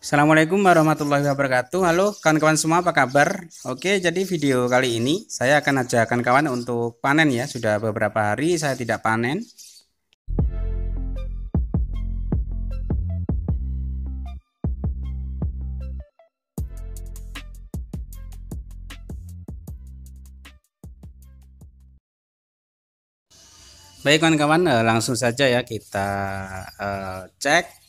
Assalamualaikum warahmatullahi wabarakatuh Halo kawan-kawan semua apa kabar Oke jadi video kali ini Saya akan ajakkan kawan untuk panen ya Sudah beberapa hari saya tidak panen Baik kawan-kawan eh, langsung saja ya kita uh, cek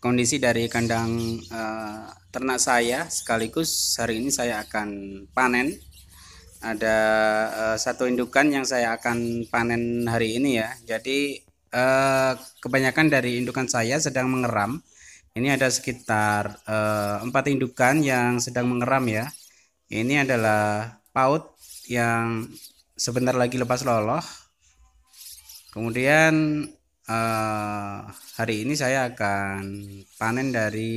kondisi dari kandang uh, ternak saya sekaligus hari ini saya akan panen ada uh, satu indukan yang saya akan panen hari ini ya jadi uh, kebanyakan dari indukan saya sedang mengeram ini ada sekitar empat indukan yang sedang mengeram ya ini adalah paut yang sebentar lagi lepas loloh kemudian uh, hari ini saya akan panen dari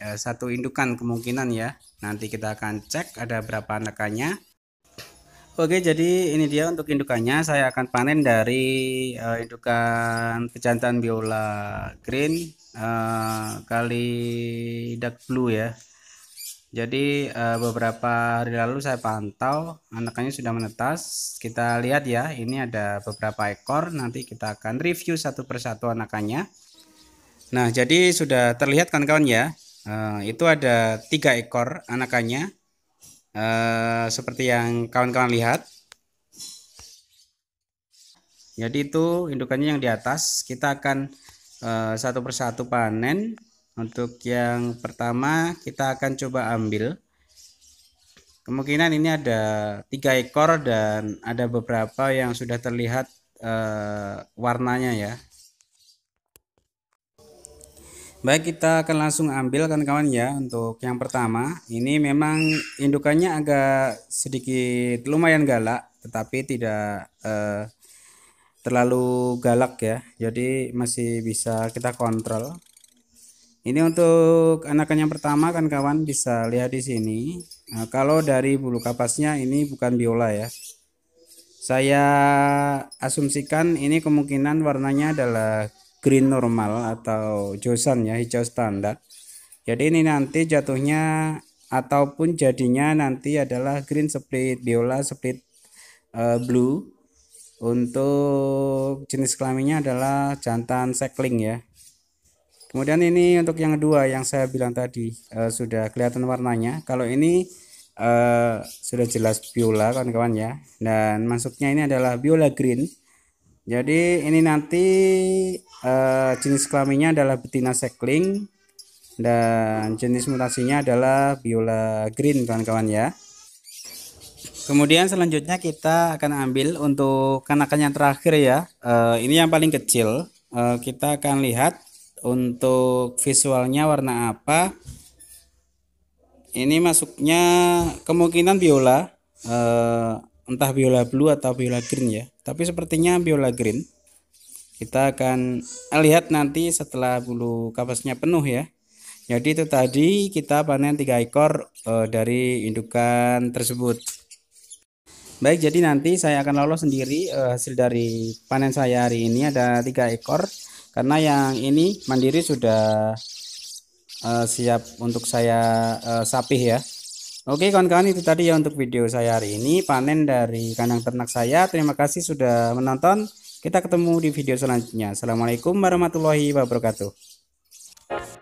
uh, satu indukan kemungkinan ya nanti kita akan cek ada berapa anakannya Oke jadi ini dia untuk indukannya saya akan panen dari uh, indukan pejantan biola green uh, kali dark blue ya jadi uh, beberapa hari lalu saya pantau anakannya sudah menetas. Kita lihat ya, ini ada beberapa ekor. Nanti kita akan review satu persatu anakannya. Nah, jadi sudah terlihat kan kawan ya. Uh, itu ada tiga ekor anakannya. Uh, seperti yang kawan-kawan lihat. Jadi itu indukannya yang di atas. Kita akan uh, satu persatu panen untuk yang pertama kita akan coba ambil. Kemungkinan ini ada tiga ekor dan ada beberapa yang sudah terlihat e, warnanya ya. Baik kita akan langsung ambil kawan-kawan ya untuk yang pertama ini memang indukannya agak sedikit lumayan galak tetapi tidak e, terlalu galak ya jadi masih bisa kita kontrol ini untuk anakan yang pertama kan kawan bisa lihat di sini. Nah, kalau dari bulu kapasnya ini bukan biola ya. Saya asumsikan ini kemungkinan warnanya adalah green normal atau josan ya hijau standar. Jadi ini nanti jatuhnya ataupun jadinya nanti adalah green split biola split uh, blue. Untuk jenis kelaminnya adalah jantan sekling ya kemudian ini untuk yang kedua yang saya bilang tadi e, sudah kelihatan warnanya kalau ini e, sudah jelas biola kawan-kawan ya dan masuknya ini adalah biola green jadi ini nanti e, jenis kelaminnya adalah betina sekling dan jenis mutasinya adalah biola green kawan-kawan ya kemudian selanjutnya kita akan ambil untuk kanakan yang terakhir ya E, ini yang paling kecil kita akan lihat untuk visualnya warna apa ini masuknya kemungkinan biola eh, entah biola blue atau biola green ya tapi sepertinya biola green kita akan lihat nanti setelah bulu kapasnya penuh ya jadi itu tadi kita panen tiga ekor eh, dari indukan tersebut baik jadi nanti saya akan lolos sendiri eh, hasil dari panen saya hari ini ada tiga ekor karena yang ini mandiri sudah uh, siap untuk saya uh, sapih ya Oke kawan-kawan itu tadi ya untuk video saya hari ini panen dari kandang ternak saya terima kasih sudah menonton kita ketemu di video selanjutnya Assalamualaikum warahmatullahi wabarakatuh